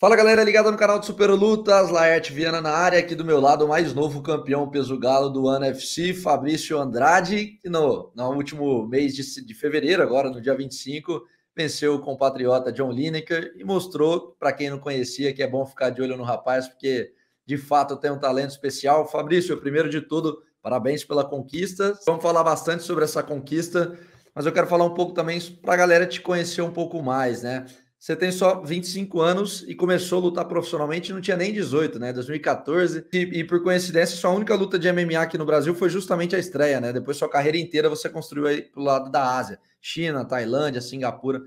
Fala galera ligada no canal de Super Lutas, Laerte Viana na área, aqui do meu lado, o mais novo campeão peso galo do ano FC, Fabrício Andrade, que no, no último mês de, de fevereiro, agora no dia 25, venceu o compatriota John Lineker e mostrou, para quem não conhecia, que é bom ficar de olho no rapaz, porque de fato tem um talento especial. Fabrício, primeiro de tudo, parabéns pela conquista. Vamos falar bastante sobre essa conquista, mas eu quero falar um pouco também para a galera te conhecer um pouco mais, né? você tem só 25 anos e começou a lutar profissionalmente, não tinha nem 18, né? 2014. E, e, por coincidência, sua única luta de MMA aqui no Brasil foi justamente a estreia, né? Depois sua carreira inteira você construiu aí pro lado da Ásia, China, Tailândia, Singapura.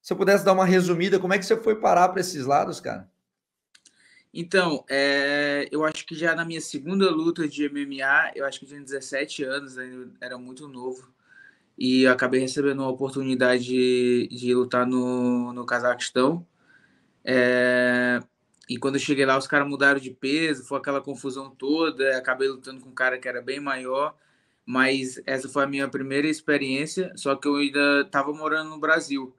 Se eu pudesse dar uma resumida, como é que você foi parar para esses lados, cara? Então, é, eu acho que já na minha segunda luta de MMA, eu acho que tinha 17 anos, ainda era muito novo e acabei recebendo uma oportunidade de, de lutar no, no Cazaquistão. É, e quando eu cheguei lá, os caras mudaram de peso, foi aquela confusão toda. Acabei lutando com um cara que era bem maior, mas essa foi a minha primeira experiência. Só que eu ainda estava morando no Brasil.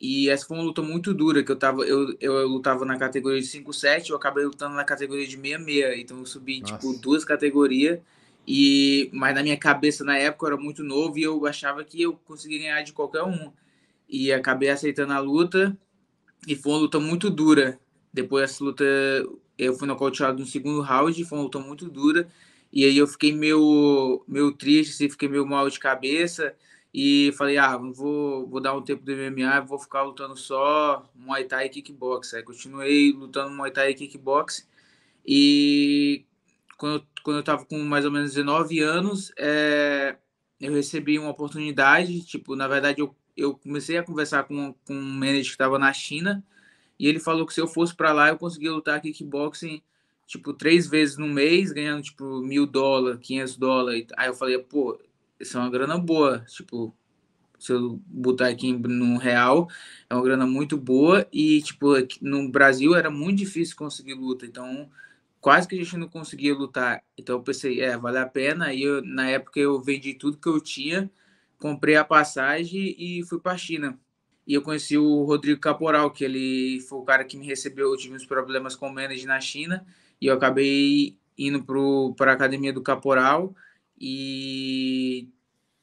E essa foi uma luta muito dura, que eu tava, eu, eu, eu lutava na categoria de 5-7, eu acabei lutando na categoria de 6-6. Então eu subi, tipo, Nossa. tipo, duas categorias e, mas na minha cabeça, na época, eu era muito novo e eu achava que eu conseguiria ganhar de qualquer um. E acabei aceitando a luta. E foi uma luta muito dura. Depois dessa luta, eu fui nocauteado no segundo round. Foi uma luta muito dura. E aí eu fiquei meio, meio triste, assim, fiquei meio mal de cabeça. E falei, ah, vou, vou dar um tempo do MMA, vou ficar lutando só Muay Thai e Kickbox. Aí continuei lutando Muay Thai e Kickbox. E quando eu quando eu estava com mais ou menos 19 anos, é, eu recebi uma oportunidade, tipo, na verdade eu, eu comecei a conversar com, com um manager que estava na China, e ele falou que se eu fosse para lá, eu conseguia lutar kickboxing, tipo, três vezes no mês, ganhando, tipo, mil dólares, 500 dólares. Aí eu falei, pô, isso é uma grana boa, tipo, se eu botar aqui no real, é uma grana muito boa e, tipo, no Brasil era muito difícil conseguir luta, então quase que a gente não conseguia lutar. Então eu pensei, é, vale a pena. aí eu, na época eu vendi tudo que eu tinha, comprei a passagem e fui para a China. E eu conheci o Rodrigo Caporal, que ele foi o cara que me recebeu. Eu tive uns problemas com o na China e eu acabei indo para a academia do Caporal e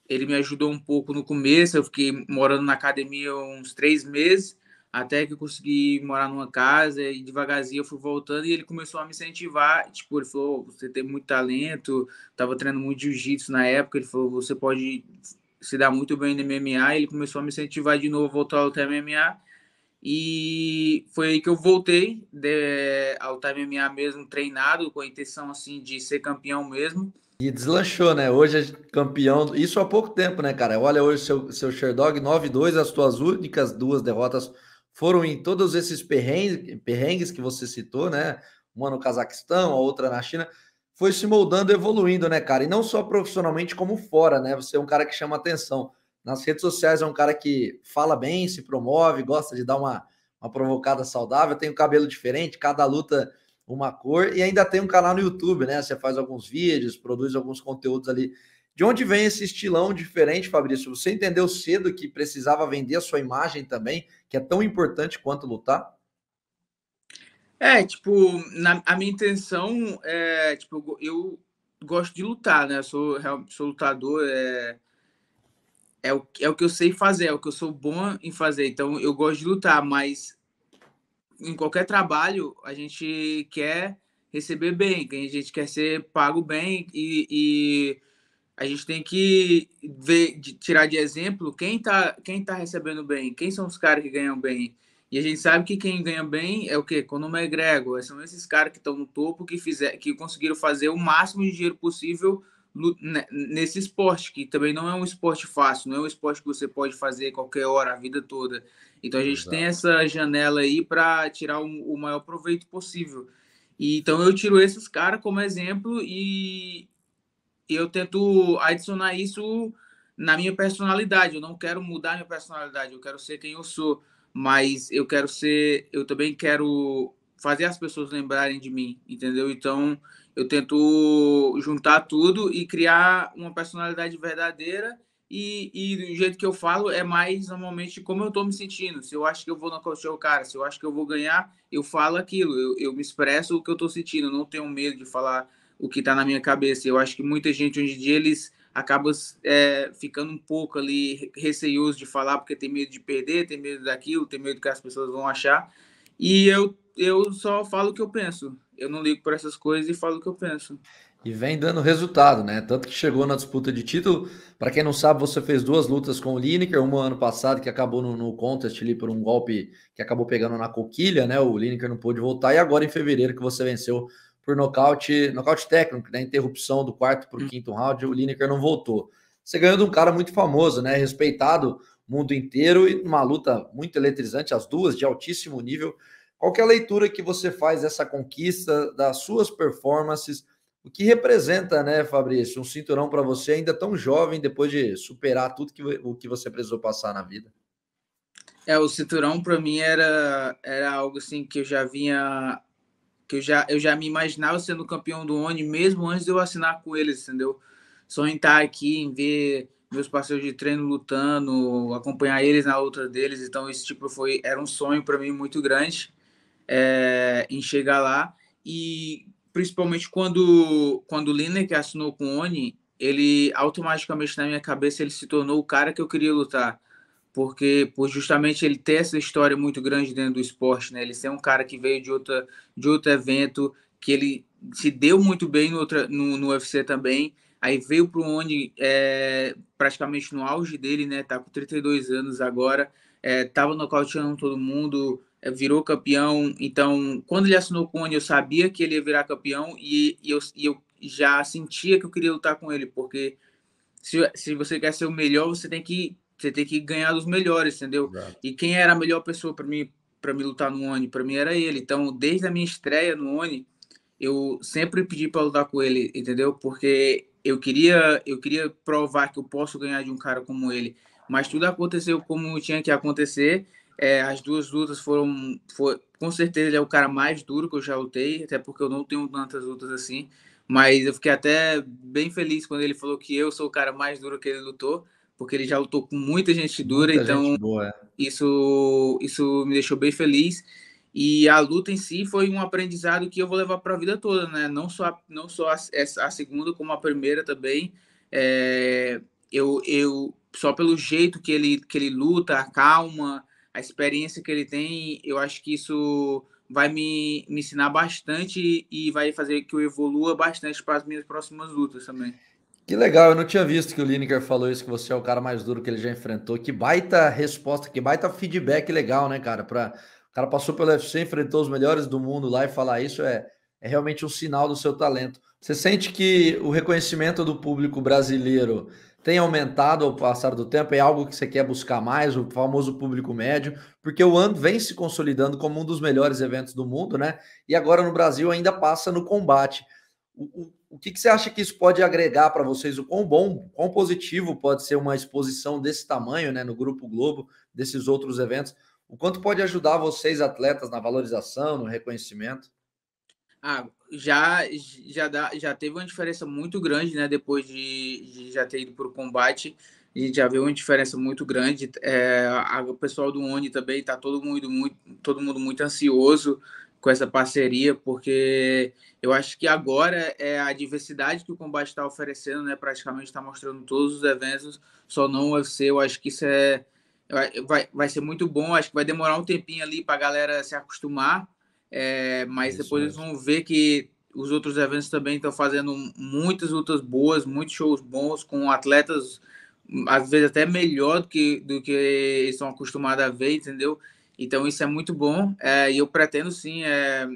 ele me ajudou um pouco no começo. Eu fiquei morando na academia uns três meses até que eu consegui morar numa casa e devagarzinho eu fui voltando e ele começou a me incentivar, tipo, ele falou, você tem muito talento, tava treinando muito jiu-jitsu na época, ele falou, você pode se dar muito bem no MMA, e ele começou a me incentivar de novo a voltar ao lutar MMA, e foi aí que eu voltei de, ao lutar MMA mesmo, treinado, com a intenção, assim, de ser campeão mesmo, e deslanchou, né? Hoje é campeão. Isso há pouco tempo, né, cara? Olha hoje seu, seu Sherdog 9-2, as tuas únicas duas derrotas foram em todos esses perrengues, perrengues que você citou, né? Uma no Cazaquistão, a outra na China, foi se moldando, evoluindo, né, cara? E não só profissionalmente, como fora, né? Você é um cara que chama atenção. Nas redes sociais é um cara que fala bem, se promove, gosta de dar uma, uma provocada saudável, tem um cabelo diferente, cada luta uma cor, e ainda tem um canal no YouTube, né? Você faz alguns vídeos, produz alguns conteúdos ali de onde vem esse estilão diferente, Fabrício? Você entendeu cedo que precisava vender a sua imagem também, que é tão importante quanto lutar? É, tipo, na, a minha intenção é, tipo, eu gosto de lutar, né? Eu sou, sou lutador, é, é, o, é o que eu sei fazer, é o que eu sou bom em fazer. Então, eu gosto de lutar, mas em qualquer trabalho, a gente quer receber bem, a gente quer ser pago bem e, e a gente tem que ver, de, tirar de exemplo quem está quem tá recebendo bem, quem são os caras que ganham bem. E a gente sabe que quem ganha bem é o quê? Conoma é Grego São esses caras que estão no topo que, fizer, que conseguiram fazer o máximo de dinheiro possível né, nesse esporte, que também não é um esporte fácil, não é um esporte que você pode fazer qualquer hora, a vida toda. Então a gente Exato. tem essa janela aí para tirar o, o maior proveito possível. E, então eu tiro esses caras como exemplo e, e eu tento adicionar isso na minha personalidade. Eu não quero mudar minha personalidade, eu quero ser quem eu sou, mas eu quero ser, eu também quero fazer as pessoas lembrarem de mim, entendeu? Então, eu tento juntar tudo e criar uma personalidade verdadeira. E, e do jeito que eu falo é mais normalmente como eu tô me sentindo. Se eu acho que eu vou nocautear o cara, se eu acho que eu vou ganhar, eu falo aquilo, eu, eu me expresso o que eu tô sentindo. não tenho medo de falar o que está na minha cabeça. Eu acho que muita gente hoje em dia eles acabam é, ficando um pouco ali receioso de falar porque tem medo de perder, tem medo daquilo, tem medo que as pessoas vão achar. E eu, eu só falo o que eu penso. Eu não ligo para essas coisas e falo o que eu penso. E vem dando resultado, né? Tanto que chegou na disputa de título. Para quem não sabe, você fez duas lutas com o Lineker, uma ano passado que acabou no, no contest ali por um golpe que acabou pegando na coquilha, né? O Lineker não pôde voltar, e agora em fevereiro que você venceu por nocaute, nocaute técnico, né? Interrupção do quarto para o hum. quinto round, o Lineker não voltou. Você ganhou de um cara muito famoso, né? Respeitado o mundo inteiro e uma luta muito eletrizante, as duas de altíssimo nível. Qual é a leitura que você faz dessa conquista, das suas performances? O que representa, né, Fabrício, um cinturão para você ainda tão jovem, depois de superar tudo que, o que você precisou passar na vida? É, o cinturão para mim era, era algo assim que eu já vinha que eu já, eu já me imaginava sendo campeão do ONI mesmo antes de eu assinar com eles, entendeu? Só em estar aqui, em ver meus parceiros de treino lutando, acompanhar eles na outra deles, então esse tipo foi era um sonho para mim muito grande é, em chegar lá e principalmente quando quando o Liner que assinou com o Oni, ele automaticamente na minha cabeça ele se tornou o cara que eu queria lutar porque por justamente ele ter essa história muito grande dentro do esporte, né? Ele ser um cara que veio de outra de outro evento, que ele se deu muito bem no, outra, no, no UFC também. Aí veio para o ONI é, praticamente no auge dele, né? Tá com 32 anos agora, é, tava nocauteando todo mundo, é, virou campeão. Então, quando ele assinou com o ONI, eu sabia que ele ia virar campeão e, e, eu, e eu já sentia que eu queria lutar com ele, porque se, se você quer ser o melhor, você tem que você tem que ganhar dos melhores, entendeu? Exato. E quem era a melhor pessoa para mim para me lutar no ONI, para mim era ele. Então, desde a minha estreia no ONI, eu sempre pedi para lutar com ele, entendeu? Porque eu queria, eu queria provar que eu posso ganhar de um cara como ele. Mas tudo aconteceu como tinha que acontecer. É, as duas lutas foram, foi, com certeza ele é o cara mais duro que eu já lutei, até porque eu não tenho tantas lutas assim. Mas eu fiquei até bem feliz quando ele falou que eu sou o cara mais duro que ele lutou, porque ele já lutou com muita gente dura, muita então gente boa, é. isso, isso me deixou bem feliz. E a luta em si foi um aprendizado que eu vou levar para a vida toda, né? Não só, não só a, a segunda, como a primeira também. É, eu, eu só pelo jeito que ele, que ele luta, a calma, a experiência que ele tem, eu acho que isso vai me, me ensinar bastante e vai fazer que eu evolua bastante para as minhas próximas lutas também. Que legal, eu não tinha visto que o Lineker falou isso, que você é o cara mais duro que ele já enfrentou. Que baita resposta, que baita feedback legal, né, cara? Pra, o cara passou pelo UFC, enfrentou os melhores do mundo lá e falar isso é, é realmente um sinal do seu talento. Você sente que o reconhecimento do público brasileiro tem aumentado ao passar do tempo? É algo que você quer buscar mais, o famoso público médio? Porque o ano vem se consolidando como um dos melhores eventos do mundo, né? E agora no Brasil ainda passa no combate. O, o o que, que você acha que isso pode agregar para vocês? O quão bom, quão positivo pode ser uma exposição desse tamanho, né, no Grupo Globo, desses outros eventos? O quanto pode ajudar vocês, atletas, na valorização, no reconhecimento? Ah, já já, dá, já teve uma diferença muito grande, né? Depois de, de já ter ido para o combate, a gente já viu uma diferença muito grande. É, a, o pessoal do ONI também está todo mundo muito, todo mundo muito ansioso com essa parceria, porque eu acho que agora é a diversidade que o combate está oferecendo, né? Praticamente está mostrando todos os eventos, só não o UFC. Eu acho que isso é vai, vai ser muito bom. Acho que vai demorar um tempinho ali para a galera se acostumar, é, mas isso depois mesmo. eles vão ver que os outros eventos também estão fazendo muitas lutas boas, muitos shows bons com atletas às vezes até melhor do que do que estão acostumados a ver, entendeu? Então isso é muito bom é, e eu pretendo sim. É,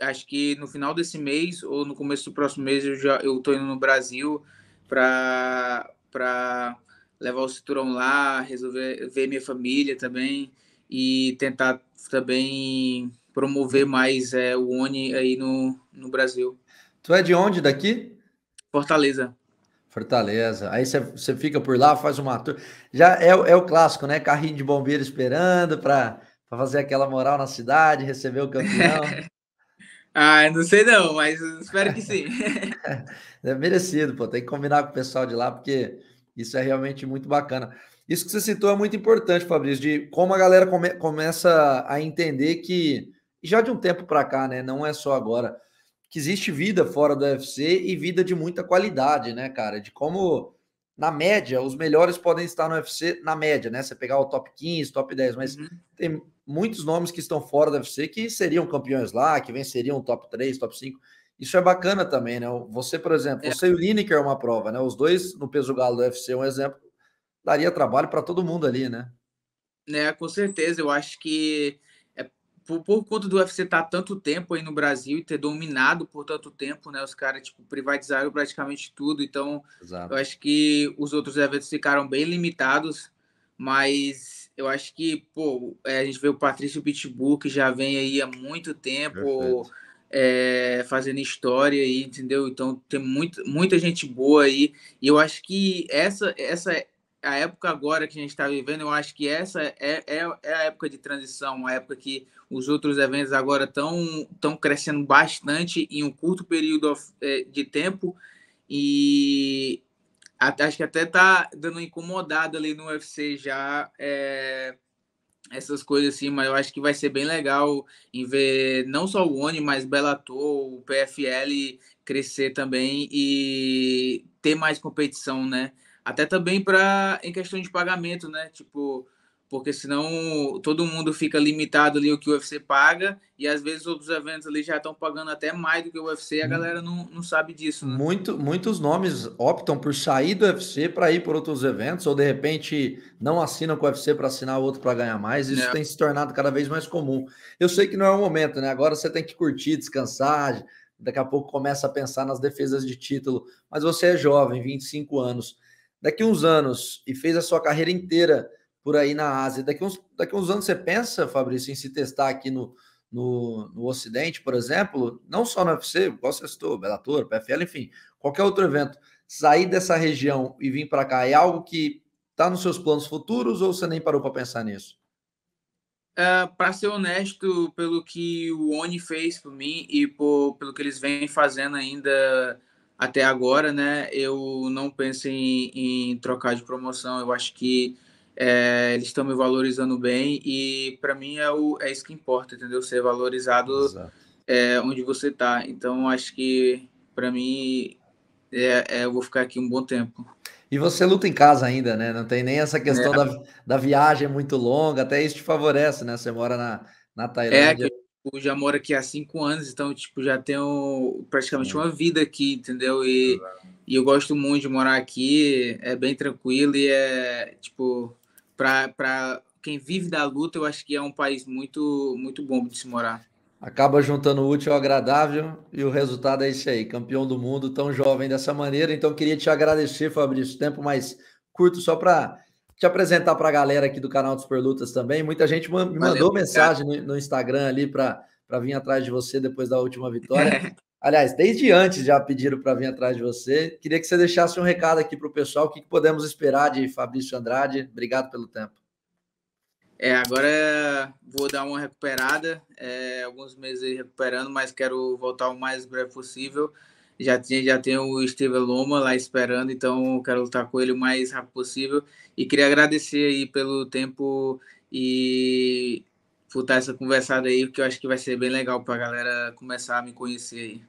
acho que no final desse mês ou no começo do próximo mês eu já eu estou indo no Brasil para para levar o cinturão lá, resolver ver minha família também e tentar também promover mais é, o ONI aí no, no Brasil. Tu é de onde daqui? Fortaleza. Fortaleza. Aí você fica por lá, faz uma tour. Já é, é o clássico, né? Carrinho de bombeiro esperando para fazer aquela moral na cidade, receber o campeão. ah, não sei não, mas espero que sim. é merecido, pô. Tem que combinar com o pessoal de lá, porque isso é realmente muito bacana. Isso que você citou é muito importante, Fabrício, de como a galera come, começa a entender que, já de um tempo para cá, né? Não é só agora que existe vida fora do UFC e vida de muita qualidade, né, cara? De como, na média, os melhores podem estar no UFC, na média, né? Você pegar o top 15, top 10, mas uhum. tem muitos nomes que estão fora do UFC que seriam campeões lá, que venceriam top 3, top 5. Isso é bacana também, né? Você, por exemplo, é. você e o Lineker é uma prova, né? Os dois no peso galo do UFC, um exemplo, daria trabalho para todo mundo ali, né? Né, com certeza. Eu acho que por, por conta do UFC estar tá tanto tempo aí no Brasil e ter dominado por tanto tempo, né? Os caras, tipo, privatizaram praticamente tudo. Então, Exato. eu acho que os outros eventos ficaram bem limitados, mas eu acho que, pô, é, a gente vê o Patrício Pitbull, que já vem aí há muito tempo é, fazendo história aí, entendeu? Então, tem muito, muita gente boa aí. E eu acho que essa, essa a época agora que a gente está vivendo, eu acho que essa é, é, é, a época de transição, a época que os outros eventos agora estão tão crescendo bastante em um curto período é, de tempo e acho que até está dando incomodado ali no UFC já é, essas coisas assim, mas eu acho que vai ser bem legal em ver não só o ONI, mas Bellator, o PFL crescer também e ter mais competição, né? Até também para em questão de pagamento, né? Tipo, porque senão todo mundo fica limitado ali o que o UFC paga e às vezes outros eventos ali já estão pagando até mais do que o UFC e a hum. galera não, não sabe disso. Né? Muito, muitos nomes optam por sair do UFC para ir por outros eventos ou de repente não assinam com o UFC para assinar outro para ganhar mais. Isso é. tem se tornado cada vez mais comum. Eu sei que não é o momento, né? Agora você tem que curtir, descansar. Daqui a pouco começa a pensar nas defesas de título, mas você é jovem, 25 anos daqui uns anos e fez a sua carreira inteira por aí na Ásia, daqui uns, daqui uns anos você pensa, Fabrício, em se testar aqui no, no, no Ocidente, por exemplo, não só no UFC, igual você citou, Bellator, PFL, enfim, qualquer outro evento, sair dessa região e vir para cá é algo que está nos seus planos futuros ou você nem parou para pensar nisso? É, para ser honesto, pelo que o Oni fez por mim e por, pelo que eles vêm fazendo ainda até agora, né? Eu não penso em, em trocar de promoção. Eu acho que é, eles estão me valorizando bem e para mim é, o, é isso que importa, entendeu? Ser valorizado é, onde você está. Então acho que para mim é, é, eu vou ficar aqui um bom tempo. E você luta em casa ainda, né? Não tem nem essa questão é. da, da viagem muito longa, até isso te favorece, né? Você mora na, na é Tailândia. É, eu tipo, já moro aqui há cinco anos, então, tipo, já tenho praticamente uma vida aqui, entendeu? E, e eu gosto muito de morar aqui, é bem tranquilo e é, tipo, para quem vive da luta, eu acho que é um país muito, muito bom de se morar. Acaba juntando o útil ao agradável e o resultado é isso aí, campeão do mundo tão jovem dessa maneira. Então, queria te agradecer, Fabrício, tempo mais curto só para te apresentar para a galera aqui do canal do Super Lutas também. Muita gente me mandou Valeu, mensagem no, no, Instagram ali para vir atrás de você depois da última vitória. Aliás, desde antes já pediram para vir atrás de você. Queria que você deixasse um recado aqui para o pessoal. O que, que, podemos esperar de Fabrício Andrade? Obrigado pelo tempo. É, agora vou dar uma recuperada, é, alguns meses aí recuperando, mas quero voltar o mais breve possível já tinha já tem o Steve Loma lá esperando, então quero lutar com ele o mais rápido possível e queria agradecer aí pelo tempo e por estar essa conversada aí, porque eu acho que vai ser bem legal para a galera começar a me conhecer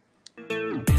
aí.